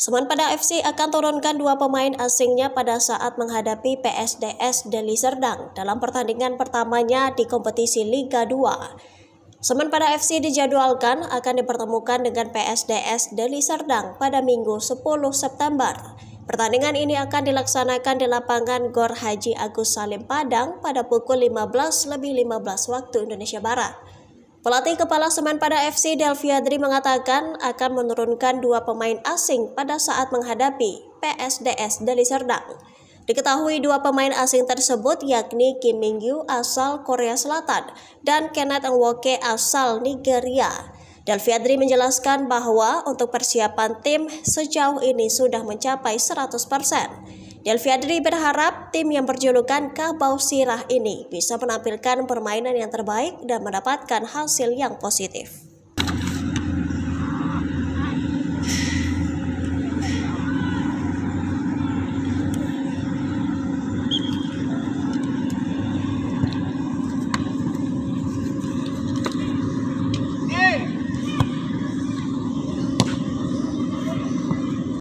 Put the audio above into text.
Semen pada FC akan turunkan dua pemain asingnya pada saat menghadapi PSDS Deli Serdang dalam pertandingan pertamanya di kompetisi Liga 2. Semen pada FC dijadwalkan akan dipertemukan dengan PSDS Deli Serdang pada Minggu 10 September. Pertandingan ini akan dilaksanakan di lapangan Gor Haji Agus Salim Padang pada pukul lebih 15 waktu Indonesia Barat. Pelatih kepala Semen pada FC Delviadri mengatakan akan menurunkan dua pemain asing pada saat menghadapi PSDS Deli Serdang. Diketahui dua pemain asing tersebut yakni Kim Mingyu asal Korea Selatan dan Kenneth Nwoke asal Nigeria. Delviadri menjelaskan bahwa untuk persiapan tim sejauh ini sudah mencapai 100%. Delvi Adri berharap tim yang berjulukan Kabau Sirah ini bisa menampilkan permainan yang terbaik dan mendapatkan hasil yang positif.